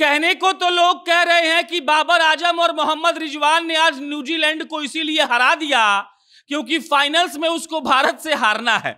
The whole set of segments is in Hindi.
कहने को तो लोग कह रहे हैं कि बाबर आजम और मोहम्मद रिजवान ने आज न्यूजीलैंड को इसीलिए हरा दिया क्योंकि फाइनल्स में उसको भारत से हारना है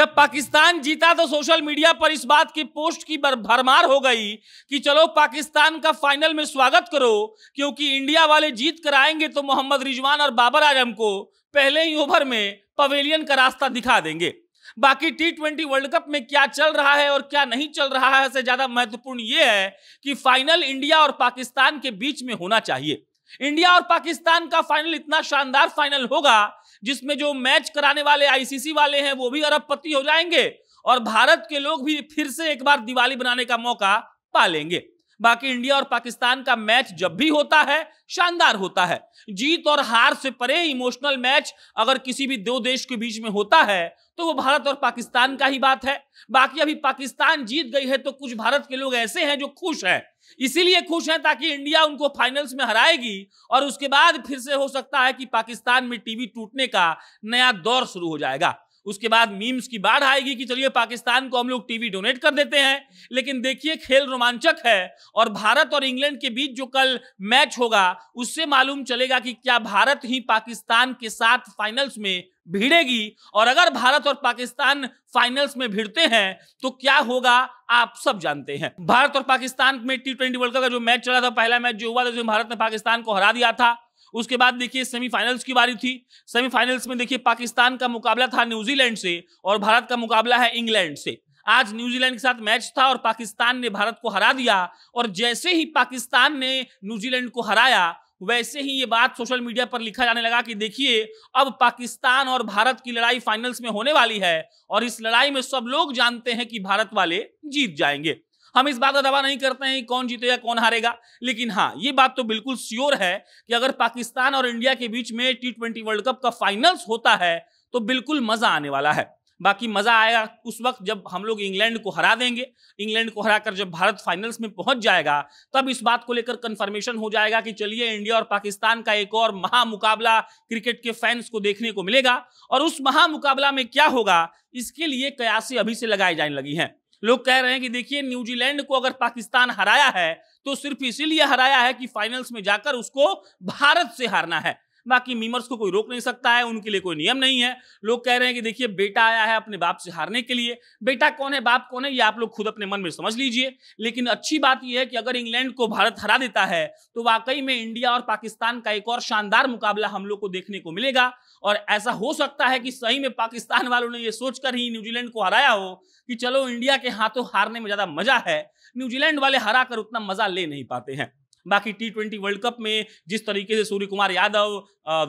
जब पाकिस्तान जीता तो सोशल मीडिया पर इस बात की पोस्ट की भरमार हो गई कि चलो पाकिस्तान का फाइनल में स्वागत करो क्योंकि इंडिया वाले जीत कर आएंगे तो मोहम्मद रिजवान और बाबर आजम को पहले ही ओवर में पवेलियन का रास्ता दिखा देंगे बाकी टी ट्वेंटी वर्ल्ड कप में क्या चल रहा है और क्या नहीं चल रहा है से ज्यादा महत्वपूर्ण यह है कि फाइनल इंडिया और पाकिस्तान के बीच में होना चाहिए इंडिया और पाकिस्तान का फाइनल इतना शानदार फाइनल होगा जिसमें जो मैच कराने वाले आईसीसी वाले हैं वो भी अरबपति हो जाएंगे और भारत के लोग भी फिर से एक बार दिवाली बनाने का मौका पालेंगे बाकी इंडिया और पाकिस्तान का मैच जब भी होता है शानदार होता है जीत और हार से परे इमोशनल मैच अगर किसी भी दो देश के बीच में होता है तो वो भारत और पाकिस्तान का ही बात है बाकी अभी पाकिस्तान जीत गई है तो कुछ भारत के लोग ऐसे हैं जो खुश हैं इसीलिए खुश हैं ताकि इंडिया उनको फाइनल्स में हराएगी और उसके बाद फिर से हो सकता है कि पाकिस्तान में टीवी टूटने का नया दौर शुरू हो जाएगा उसके बाद मीम्स की बाढ़ आएगी कि चलिए पाकिस्तान को हम लोग टीवी डोनेट कर देते हैं लेकिन देखिए खेल रोमांचक है और भारत और इंग्लैंड के बीच जो कल मैच होगा उससे मालूम चलेगा कि क्या भारत ही पाकिस्तान के साथ फाइनल्स में भिड़ेगी और अगर भारत और पाकिस्तान फाइनल्स में भिड़ते हैं तो क्या होगा आप सब जानते हैं भारत और पाकिस्तान में टी ट्वेंटी वर्ल्ड कप का जो मैच चला था पहला मैच जो हुआ था जिसमें भारत ने पाकिस्तान को हरा दिया था उसके बाद देखिए सेमीफाइनल्स की बारी थी सेमीफाइनल्स में देखिए पाकिस्तान का मुकाबला था न्यूजीलैंड से और भारत का मुकाबला है इंग्लैंड से आज न्यूजीलैंड के साथ मैच था और पाकिस्तान ने भारत को हरा दिया और जैसे ही पाकिस्तान ने न्यूजीलैंड को हराया वैसे ही ये बात सोशल मीडिया पर लिखा जाने लगा कि देखिए अब पाकिस्तान और भारत की लड़ाई फाइनल्स में होने वाली है और इस लड़ाई में सब लोग जानते हैं कि भारत वाले जीत जाएंगे हम इस बात का दावा नहीं करते हैं कौन जीतेगा कौन हारेगा लेकिन हाँ ये बात तो बिल्कुल श्योर है कि अगर पाकिस्तान और इंडिया के बीच में टी ट्वेंटी वर्ल्ड कप का फाइनल्स होता है तो बिल्कुल मजा आने वाला है बाकी मजा आएगा उस वक्त जब हम लोग इंग्लैंड को हरा देंगे इंग्लैंड को हराकर जब भारत फाइनल्स में पहुंच जाएगा तब इस बात को लेकर कंफर्मेशन हो जाएगा कि चलिए इंडिया और पाकिस्तान का एक और महामुकाबला क्रिकेट के फैंस को देखने को मिलेगा और उस महामुकाबला में क्या होगा इसके लिए कयासी अभी से लगाई जाने लगी हैं लोग कह रहे हैं कि देखिए न्यूजीलैंड को अगर पाकिस्तान हराया है तो सिर्फ इसीलिए हराया है कि फाइनल्स में जाकर उसको भारत से हारना है बाकी मीमर्स को कोई रोक नहीं सकता है उनके लिए कोई नियम नहीं है लोग कह रहे हैं कि देखिए बेटा आया है अपने बाप से हारने के लिए बेटा कौन है बाप कौन है ये आप लोग खुद अपने मन में समझ लीजिए लेकिन अच्छी बात यह है कि अगर इंग्लैंड को भारत हरा देता है तो वाकई में इंडिया और पाकिस्तान का एक और शानदार मुकाबला हम लोग को देखने को मिलेगा और ऐसा हो सकता है कि सही में पाकिस्तान वालों ने यह सोचकर ही न्यूजीलैंड को हराया हो कि चलो इंडिया के हाथों हारने में ज्यादा मजा है न्यूजीलैंड वाले हरा कर उतना मजा ले नहीं पाते हैं बाकी टी ट्वेंटी वर्ल्ड कप में जिस तरीके से सूर्य कुमार यादव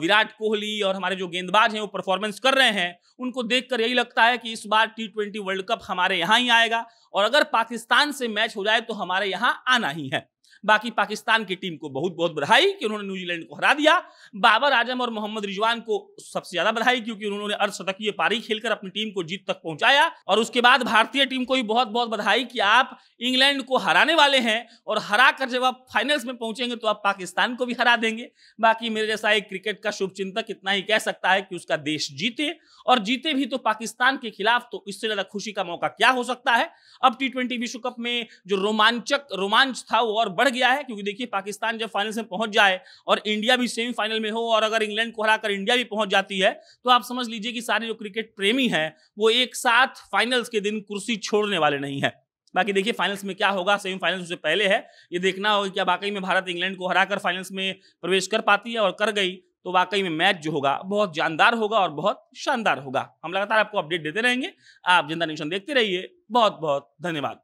विराट कोहली और हमारे जो गेंदबाज हैं वो परफॉर्मेंस कर रहे हैं उनको देखकर यही लगता है कि इस बार टी ट्वेंटी वर्ल्ड कप हमारे यहाँ ही आएगा और अगर पाकिस्तान से मैच हो जाए तो हमारे यहाँ आना ही है बाकी पाकिस्तान की टीम को बहुत बहुत बधाई कि उन्होंने न्यूजीलैंड को हरा दिया बाबर आजम और मोहम्मद रिजवान को सबसे ज्यादा बधाई क्योंकि उन्होंने अर्धशतकीय पारी खेलकर अपनी टीम को जीत तक पहुंचाया और उसके बाद भारतीय टीम को भी बहुत बहुत बधाई कि आप इंग्लैंड को हराने वाले हैं और हरा कर जब आप फाइनल्स में पहुंचेंगे तो आप पाकिस्तान को भी हरा देंगे बाकी मेरे जैसा एक क्रिकेट का शुभ इतना ही कह सकता है कि उसका देश जीते और जीते भी तो पाकिस्तान के खिलाफ तो इससे ज्यादा खुशी का मौका क्या हो सकता है अब टी विश्व कप में जो रोमांचक रोमांच था वो और बढ़ गया है क्योंकि देखिए पाकिस्तान जब फाइनल में पहुंच जाए और इंडिया भी सेमीफाइनल में हो और अगर इंग्लैंड को हराकर इंडिया भी पहुंच जाती है तो आप समझ लीजिए कि सारे जो क्रिकेट प्रेमी हैं वो एक साथ फाइनल्स के दिन कुर्सी छोड़ने वाले नहीं है बाकी देखिए फाइनल्स में क्या होगा सेमीफाइनल्स से पहले है ये देखना होगा क्या वाकई में भारत इंग्लैंड को हराकर फाइनल्स में प्रवेश कर पाती है और कर गई तो वाकई में मैच जो होगा बहुत जानदार होगा और बहुत शानदार होगा हम लगातार आपको अपडेट देते रहेंगे आप जिंदा न्यूशन देखते रहिए बहुत बहुत धन्यवाद